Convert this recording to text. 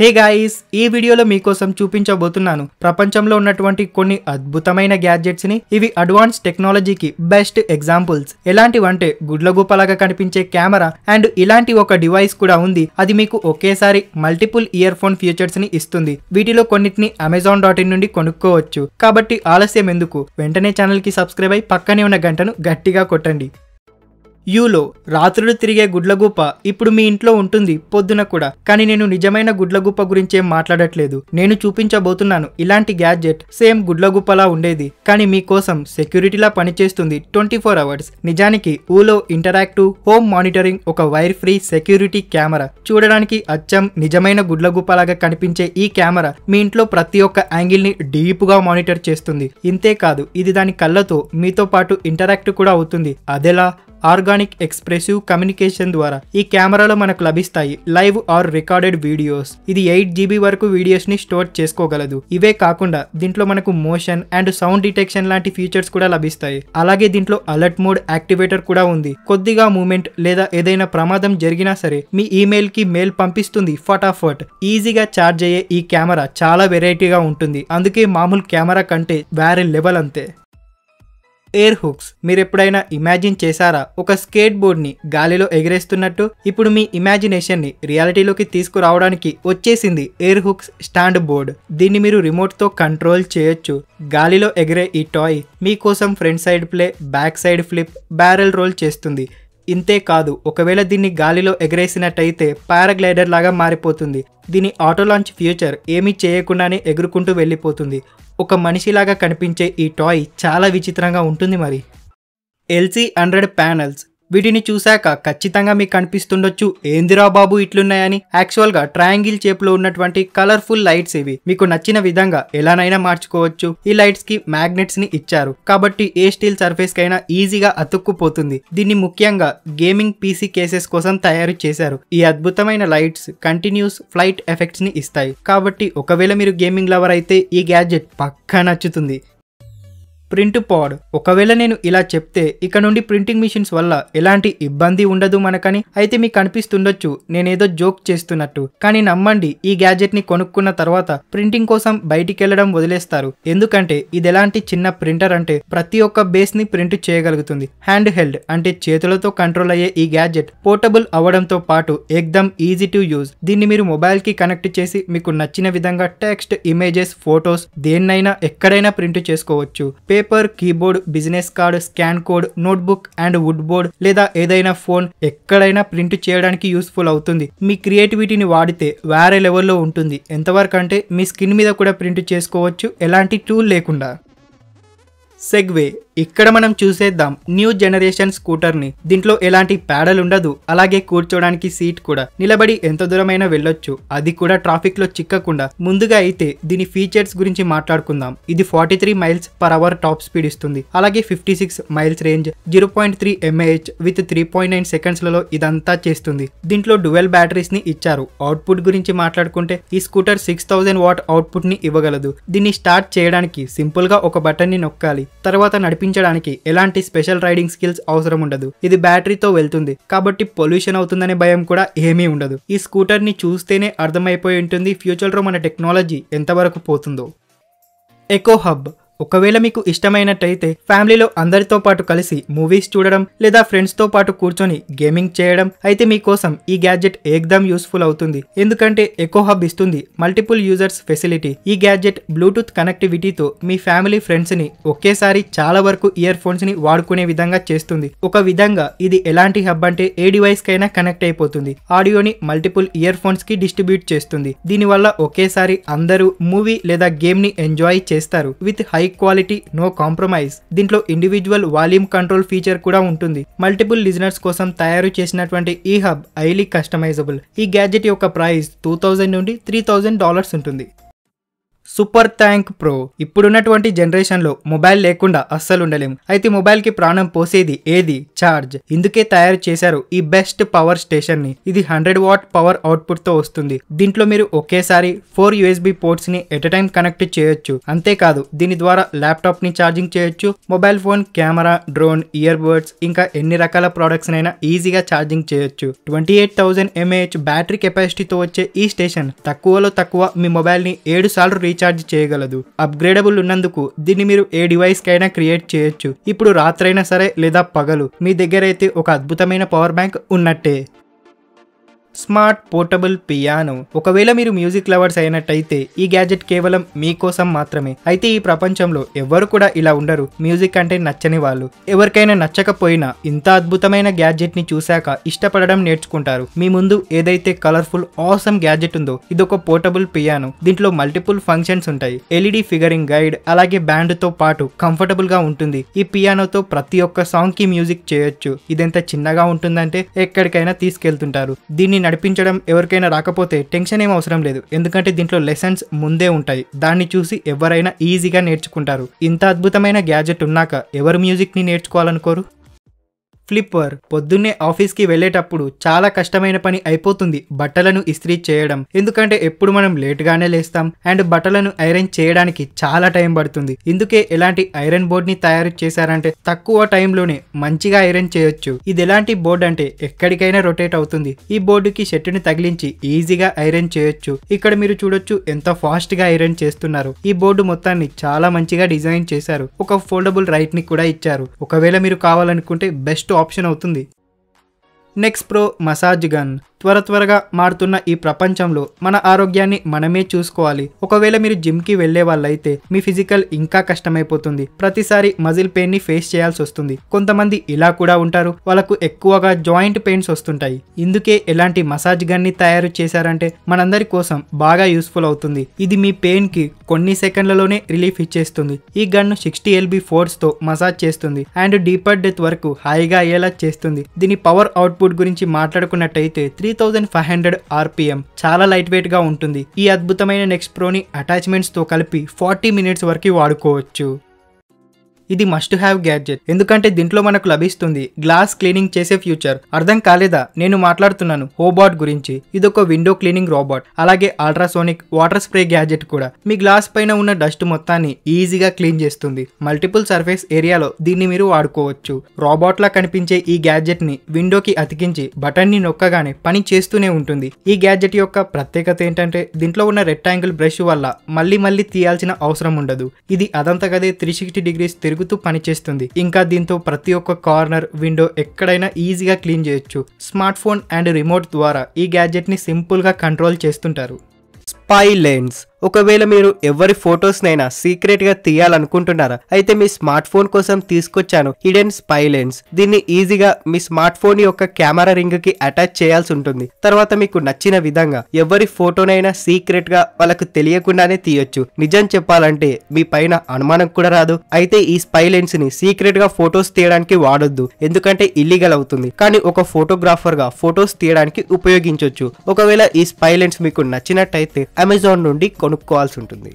hey guys ఈ వీడియోలో మీకోసం చూపించబోతున్నాను ప్రపంచంలో ఉన్నటువంటి కొన్ని అద్భుతమైన గ్యాడ్జెట్స్ ని ఇవి అడ్వాన్స్ టెక్నాలజీకి బెస్ట్ ఎగ్జాంపుల్స్ ఎలాంటివంటే గుడ్లగూపలాగా కనిపించే కెమెరా అండ్ ఇలాంటి ఒక డివైస్ కూడా ఉంది అది మీకు ఒకేసారి మల్టిపుల్ ఇయర్ ఫోన్ ఫీచర్స్ ని ఇస్తుంది వీటిలో కొన్నిటిని అమెజాన్ డాట్ ఇన్ నుండి కొనుక్కోవచ్చు కాబట్టి ఆలస్యం ఎందుకు వెంటనే ఛానల్ కి సబ్స్క్రైబ్ అయి పక్కనే ఉన్న గంటను గట్టిగా కొట్టండి యూలో రాత్రులు తిరిగే గుడ్లగూప ఇప్పుడు మీ ఇంట్లో ఉంటుంది పొద్దున కూడా కానీ నేను నిజమైన గుడ్లగూప గురించే మాట్లాడట్లేదు నేను చూపించబోతున్నాను ఇలాంటి గ్యాడ్జెట్ సేమ్ గుడ్లగూపలా ఉండేది కానీ మీకోసం సెక్యూరిటీలా పనిచేస్తుంది ట్వంటీ ఫోర్ అవర్స్ నిజానికి ఊలో ఇంటరాక్టివ్ హోమ్ మానిటరింగ్ ఒక వైర్ ఫ్రీ సెక్యూరిటీ కెమెరా చూడడానికి అచ్చం నిజమైన గుడ్లగూపలాగా కనిపించే ఈ కెమెరా మీ ఇంట్లో ప్రతి ఒక్క యాంగిల్ ని డీప్ గా మానిటర్ చేస్తుంది ఇంతే కాదు ఇది దాని కళ్ళతో మీతో పాటు ఇంటరాక్ట్ కూడా అవుతుంది అదెలా ఆర్గానిక్ ఎక్స్ప్రెసివ్ కమ్యూనికేషన్ ద్వారా ఈ కెమెరాలో మనకు లభిస్తాయి లైవ్ ఆర్ రికార్డెడ్ వీడియోస్ ఇది ఎయిట్ జీబీ వరకు వీడియోస్ ని స్టోర్ చేసుకోగలదు ఇవే కాకుండా దీంట్లో మనకు మోషన్ అండ్ సౌండ్ డిటెక్షన్ లాంటి ఫీచర్స్ కూడా లభిస్తాయి అలాగే దీంట్లో అలర్ట్ మోడ్ యాక్టివేటర్ కూడా ఉంది కొద్దిగా మూమెంట్ లేదా ఏదైనా ప్రమాదం జరిగినా సరే మీ ఈమెయిల్ కి మెయిల్ పంపిస్తుంది ఫటాఫట్ ఈజీగా ఛార్జ్ అయ్యే ఈ కెమెరా చాలా వెరైటీగా ఉంటుంది అందుకే మామూలు కెమెరా కంటే వేరే లెవెల్ అంతే ఎయిర్ హుక్స్ మీరు ఎప్పుడైనా ఇమాజిన్ చేశారా ఒక స్కేట్ బోర్డ్ ని గాలిలో ఎగిరేస్తున్నట్టు ఇప్పుడు మీ ఇమాజినేషన్ ని రియాలిటీలోకి తీసుకురావడానికి వచ్చేసింది ఎయిర్ హుక్స్ స్టాండ్ బోర్డ్ దీన్ని మీరు రిమోట్ తో కంట్రోల్ చేయొచ్చు గాలిలో ఎగిరే ఈ టాయ్ మీకోసం front side play back side flip barrel roll చేస్తుంది ఇంతే కాదు ఒకవేళ దీన్ని గాలిలో ఎగరేసినట్టయితే పారాగ్లైడర్ లాగా మారిపోతుంది దీని ఆటో లాంచ్ ఫ్యూచర్ ఏమీ చేయకుండానే ఎగురుకుంటూ వెళ్ళిపోతుంది ఒక మనిషిలాగా కనిపించే ఈ టాయ్ చాలా విచిత్రంగా ఉంటుంది మరి ఎల్సీ హండ్రెడ్ ప్యానల్స్ వీటిని చూశాక ఖచ్చితంగా మీకు కనిపిస్తుండొచ్చు ఏందిరా బాబు ఇట్లున్నాయని యాక్చువల్ గా ట్రయాంగిల్ షేప్ లో ఉన్నటువంటి కలర్ఫుల్ లైట్స్ ఇవి మీకు నచ్చిన విధంగా ఎలానైనా మార్చుకోవచ్చు ఈ లైట్స్ కి మ్యాగ్నెట్స్ ని ఇచ్చారు కాబట్టి ఏ స్టీల్ సర్ఫేస్ కైనా ఈజీగా అతుక్కుపోతుంది దీన్ని ముఖ్యంగా గేమింగ్ పీసీ కేసెస్ కోసం తయారు చేశారు ఈ అద్భుతమైన లైట్స్ కంటిన్యూస్ ఫ్లైట్ ఎఫెక్ట్స్ ని ఇస్తాయి కాబట్టి ఒకవేళ మీరు గేమింగ్ లవర్ అయితే ఈ గ్యాడ్జెట్ పక్కా నచ్చుతుంది ప్రింట్ పాడ్ ఒకవేళ నేను ఇలా చెప్తే ఇక నుండి ప్రింటింగ్ మిషన్స్ వల్ల ఎలాంటి ఇబ్బంది ఉండదు మనకని అయితే మీకు అనిపిస్తుండొచ్చు నేనేదో జోక్ చేస్తున్నట్టు కానీ నమ్మండి ఈ గ్యాజెట్ ని కొనుక్కున్న తర్వాత ప్రింటింగ్ కోసం బయటికి వదిలేస్తారు ఎందుకంటే ఇది ఎలాంటి చిన్న ప్రింటర్ అంటే ప్రతి ఒక్క బేస్ ని ప్రింట్ చేయగలుగుతుంది హ్యాండ్ హెల్డ్ అంటే చేతులతో కంట్రోల్ అయ్యే ఈ గ్యాజెట్ పోర్టబుల్ అవడంతో పాటు ఎక్దమ్ ఈజీ టు యూజ్ దీన్ని మీరు మొబైల్ కి కనెక్ట్ చేసి మీకు నచ్చిన విధంగా టెక్స్ట్ ఇమేజెస్ ఫొటోస్ దేన్నైనా ఎక్కడైనా ప్రింట్ చేసుకోవచ్చు పే paper keyboard business card scan code notebook and wood board లేదా ఏదైనా ఫోన్ ఎక్కడైనా ప్రింట్ చేయడానికి యూస్ఫుల్ అవుతుంది మీ క్రియేటివిటీని వాడితే వేరే లెవెల్లో ఉంటుంది ఎంతవరకు అంటే మీ స్కిన్ మీద కూడా ప్రింట్ చేసుకోవచ్చు ఎలాంటి టూల్ లేకుండా సెగ్వే ఇక్కడ మనం చూసేద్దాం న్యూ జనరేషన్ స్కూటర్ ని దీంట్లో ఎలాంటి ప్యాడల్ ఉండదు అలాగే కూర్చోడానికి సీట్ కూడా నిలబడి ఎంత దూరమైనా వెళ్ళొచ్చు అది కూడా ట్రాఫిక్ లో చిక్కకుండా ముందుగా అయితే దీని ఫీచర్స్ గురించి మాట్లాడుకుందాం ఇది forty three miles per hour top speed ఇస్తుంది అలాగే fifty six miles range zero point three MAH with three point nine seconds లలో ఇదంతా చేస్తుంది దీంట్లో డువెల్ బ్యాటరీస్ ని ఇచ్చారు అవుట్పుట్ గురించి మాట్లాడుకుంటే ఈ scooter six thousand watt output ని ఇవ్వగలదు దీన్ని స్టార్ట్ చేయడానికి సింపుల్ గా ఒక బటన్ ని నొక్కాలి తర్వాత నడిపించడానికి ఎలాంటి స్పెషల్ రైడింగ్ స్కిల్స్ అవసరం ఉండదు ఇది బ్యాటరీతో వెళ్తుంది కాబట్టి పొల్యూషన్ అవుతుందనే భయం కూడా ఏమీ ఉండదు ఈ స్కూటర్ని చూస్తేనే అర్థమైపోయి ఉంటుంది ఫ్యూచర్లో మన టెక్నాలజీ ఎంతవరకు పోతుందో ఎకో హబ్ ఒకవేళ మీకు ఇష్టమైనట్టయితే ఫ్యామిలీలో అందరితో పాటు కలిసి మూవీస్ చూడడం లేదా ఫ్రెండ్స్తో పాటు కూర్చొని గేమింగ్ చేయడం అయితే మీకోసం ఈ గ్యాడ్జెట్ ఏక్దమ్ యూస్ఫుల్ అవుతుంది ఎందుకంటే ఎకో హబ్ ఇస్తుంది మల్టిపుల్ యూజర్స్ ఫెసిలిటీ ఈ గ్యాడ్జెట్ బ్లూటూత్ కనెక్టివిటీతో మీ ఫ్యామిలీ ఫ్రెండ్స్ని ఒకేసారి చాలా వరకు ఇయర్ ఫోన్స్ని వాడుకునే విధంగా చేస్తుంది ఒక విధంగా ఇది ఎలాంటి హబ్ అంటే ఏ కైనా కనెక్ట్ అయిపోతుంది ఆడియోని మల్టిపుల్ ఇయర్ ఫోన్స్ కి డిస్ట్రిబ్యూట్ చేస్తుంది దీనివల్ల ఒకేసారి అందరూ మూవీ లేదా గేమ్ని ఎంజాయ్ చేస్తారు with high quality no compromise దీంట్లో ఇండివిజువల్ వాల్యూమ్ కంట్రోల్ ఫీచర్ కూడా ఉంటుంది మల్టిపుల్ లిజనర్స్ కోసం తయారు చేసినటువంటి ఈ హబ్ హైలీ కస్టమైజబుల్ ఈ గ్యాడ్జెట్ యొక్క ప్రైస్ టూ థౌజండ్ నుండి త్రీ థౌజండ్ డాలర్స్ ఉంటుంది సూపర్ థ్యాంక్ ప్రో ఇప్పుడున్నటువంటి జనరేషన్లో మొబైల్ లేకుండా అస్సలు ఉండలేము అయితే మొబైల్కి ప్రాణం పోసేది ఏది చార్జ్ ఇందుకే తయారు చేశారు ఈ బెస్ట్ పవర్ స్టేషన్ని ఇది హండ్రెడ్ వాట్ పవర్ అవుట్పుట్తో వస్తుంది దీంట్లో మీరు ఒకేసారి ఫోర్ యూఎస్బి ని ఎట్ టైం కనెక్ట్ చేయొచ్చు అంతేకాదు దీని ద్వారా ల్యాప్టాప్ని ఛార్జింగ్ చేయొచ్చు mobile phone camera drone earbuds ఇంకా ఎన్ని రకాల ప్రొడక్ట్స్ నైనా ఈజీగా ఛార్జింగ్ చేయొచ్చు twenty eight thousand MAH battery కెపాసిటీతో వచ్చే ఈ స్టేషన్ తక్కువలో తక్కువ మీ మొబైల్ని ఏడు సార్లు రీఛార్జ్ రీఛార్జ్ చేయగలదు అప్గ్రేడబుల్ ఉన్నందుకు దీన్ని మీరు ఏ డివైస్ కైనా క్రియేట్ చేయొచ్చు ఇప్పుడు రాత్రైనా సరే లేదా పగలు మీ దగ్గర అయితే ఒక అద్భుతమైన పవర్ బ్యాంక్ ఉన్నట్టే స్మార్ట్ పోర్టబుల్ పియానో ఒకవేళ మీరు మ్యూజిక్ లవర్స్ అయినట్టయితే ఈ గ్యాజెట్ కేవలం మీకోసం మాత్రమే అయితే ఈ ప్రపంచంలో ఎవ్వరు కూడా ఇలా ఉండరు మ్యూజిక్ అంటే నచ్చని వాళ్ళు ఎవరికైనా నచ్చకపోయినా ఇంత అద్భుతమైన గ్యాడ్జెట్ ని చూశాక ఇష్టపడడం నేర్చుకుంటారు మీ ముందు ఏదైతే కలర్ఫుల్ ఆసమ్ గ్యాడ్జెట్ ఉందో ఇదొక పోర్టబుల్ పియానో దీంట్లో మల్టిపుల్ ఫంక్షన్స్ ఉంటాయి ఎల్ఈడి ఫిగరింగ్ గైడ్ అలాగే బ్యాండ్ తో పాటు కంఫర్టబుల్ గా ఉంటుంది ఈ పియానోతో ప్రతి ఒక్క సాంగ్ కి మ్యూజిక్ చేయొచ్చు ఇదెంత చిన్నగా ఉంటుందంటే ఎక్కడికైనా తీసుకెళ్తుంటారు దీన్ని నడిపించడం ఎవరికైనా రాకపోతే టెన్షన్ ఏం అవసరం లేదు ఎందుకంటే దీంట్లో లెసన్స్ ముందే ఉంటాయి దాన్ని చూసి ఎవరైనా ఈజీగా నేర్చుకుంటారు ఇంత అద్భుతమైన గ్యాజెట్ ఉన్నాక ఎవరు మ్యూజిక్ని నేర్చుకోవాలనుకోరు ఫ్లిప్పర్ పొద్దున్నే ఆఫీస్ కి వెళ్లేటప్పుడు చాలా కష్టమైన పని అయిపోతుంది బట్టలను ఇస్త్రీ చేయడం ఎందుకంటే ఎప్పుడు మనం లేట్ గానే లేస్తాం అండ్ బట్టలను ఐరన్ చేయడానికి చాలా టైం పడుతుంది ఇందుకే ఇలాంటి ఐరన్ ని తయారు చేశారంటే తక్కువ టైంలోనే మంచిగా ఐరన్ చేయొచ్చు ఇది ఎలాంటి బోర్డ్ అంటే ఎక్కడికైనా రొటేట్ అవుతుంది ఈ బోర్డుకి ని తగిలించి ఈజీగా ఐరన్ చేయొచ్చు ఇక్కడ మీరు చూడొచ్చు ఎంత ఫాస్ట్ గా ఐరన్ చేస్తున్నారు ఈ బోర్డు మొత్తాన్ని చాలా మంచిగా డిజైన్ చేశారు ఒక ఫోల్డబుల్ ని కూడా ఇచ్చారు ఒకవేళ మీరు కావాలనుకుంటే బెస్ట్ ఆప్షన్ అవుతుంది నెక్స్ట్ ప్రో మసాజ్ గన్ త్వర త్వరగా మారుతున్న ఈ ప్రపంచంలో మన ఆరోగ్యాన్ని మనమే చూసుకోవాలి ఒకవేళ మీరు జిమ్ కి వెళ్లే వాళ్ళైతే మీ ఫిజికల్ ఇంకా కష్టమైపోతుంది ప్రతిసారి మజిల్ పెయిన్ ని ఫేస్ చేయాల్సి వస్తుంది కొంతమంది ఇలా కూడా ఉంటారు వాళ్ళకు ఎక్కువగా జాయింట్ పెయిన్స్ వస్తుంటాయి ఇందుకే ఎలాంటి మసాజ్ గన్ ని తయారు చేశారంటే మనందరి కోసం బాగా యూస్ఫుల్ అవుతుంది ఇది మీ పెయిన్ కి కొన్ని సెకండ్లలోనే రిలీఫ్ ఇచ్చేస్తుంది ఈ గన్ ను సిక్స్టీ ఎల్బీ ఫోర్స్ తో మసాజ్ చేస్తుంది అండ్ డీపర్ డెత్ వరకు హాయిగా అయ్యేలా చేస్తుంది దీని పవర్ అవుట్పుట్ గురించి మాట్లాడుకున్నట్టయితే three three thousand five hundred RPM చాలా లైట్ వెయిట్ గా ఉంటుంది ఈ అద్భుతమైన నెక్స్ట్ ప్రోని అటాచ్మెంట్స్ తో కలిపి ఫార్టీ మినిట్స్ వరకు వాడుకోవచ్చు ఇది మస్ట్ హ్యావ్ గ్యాడ్జెట్ ఎందుకంటే దీంట్లో మనకు లభిస్తుంది గ్లాస్ క్లీనింగ్ చేసే ఫ్యూచర్ అర్థం కాలేదా నేను మాట్లాడుతున్నాను హోబాట్ గురించి ఇది ఒక విండో క్లీనింగ్ రోబోట్ అలాగే అల్ట్రాసోనిక్ వాటర్ స్ప్రే గ్యాడ్జెట్ కూడా మీ గ్లాస్ పైన ఉన్న డస్ట్ మొత్తాన్ని ఈజీగా క్లీన్ చేస్తుంది మల్టిపుల్ సర్ఫేస్ ఏరియాలో దీన్ని మీరు వాడుకోవచ్చు లా కనిపించే ఈ గ్యాడ్జెట్ ని విండోకి అతికించి బటన్ ని నొక్కగానే పని చేస్తూనే ఉంటుంది ఈ గ్యాడ్జెట్ యొక్క ప్రత్యేకత ఏంటంటే దీంట్లో ఉన్న రెక్టాంగిల్ బ్రష్ వల్ల మళ్ళీ మళ్ళీ తీయాల్సిన అవసరం ఉండదు ఇది అదంతగదే త్రీ సిక్స్టీ డిగ్రీస్ తిరుగు తిరుగుతూ పనిచేస్తుంది ఇంకా దీంతో ప్రతి ఒక్క కార్నర్ విండో ఎక్కడైనా ఈజీగా క్లీన్ చేయొచ్చు స్మార్ట్ ఫోన్ అండ్ రిమోట్ ద్వారా ఈ గ్యాడ్జెట్ని సింపుల్గా కంట్రోల్ చేస్తుంటారు స్పై లెన్స్ ఒకవేళ మీరు ఎవరి సీక్రెట్ సీక్రెట్గా తీయాలనుకుంటున్నారా అయితే మీ స్మార్ట్ ఫోన్ కోసం తీసుకొచ్చాను హిడెన్ స్పై లెన్స్ దీన్ని ఈజీగా మీ స్మార్ట్ ఫోన్ యొక్క కెమెరా రింగ్ కి అటాచ్ చేయాల్సి ఉంటుంది తర్వాత మీకు నచ్చిన విధంగా ఎవరి ఫోటోనైనా సీక్రెట్ గా వాళ్ళకు తెలియకుండానే తీయొచ్చు నిజం చెప్పాలంటే మీ పైన అనుమానం కూడా రాదు అయితే ఈ స్పై లెన్స్ని సీక్రెట్గా ఫొటోస్ తీయడానికి వాడొద్దు ఎందుకంటే ఇల్లీగల్ అవుతుంది కానీ ఒక ఫోటోగ్రాఫర్ గా ఫొటోస్ తీయడానికి ఉపయోగించవచ్చు ఒకవేళ ఈ స్పై లెన్స్ మీకు నచ్చినట్టయితే అమెజాన్ నుండి కొనుక్కోవాల్సి ఉంటుంది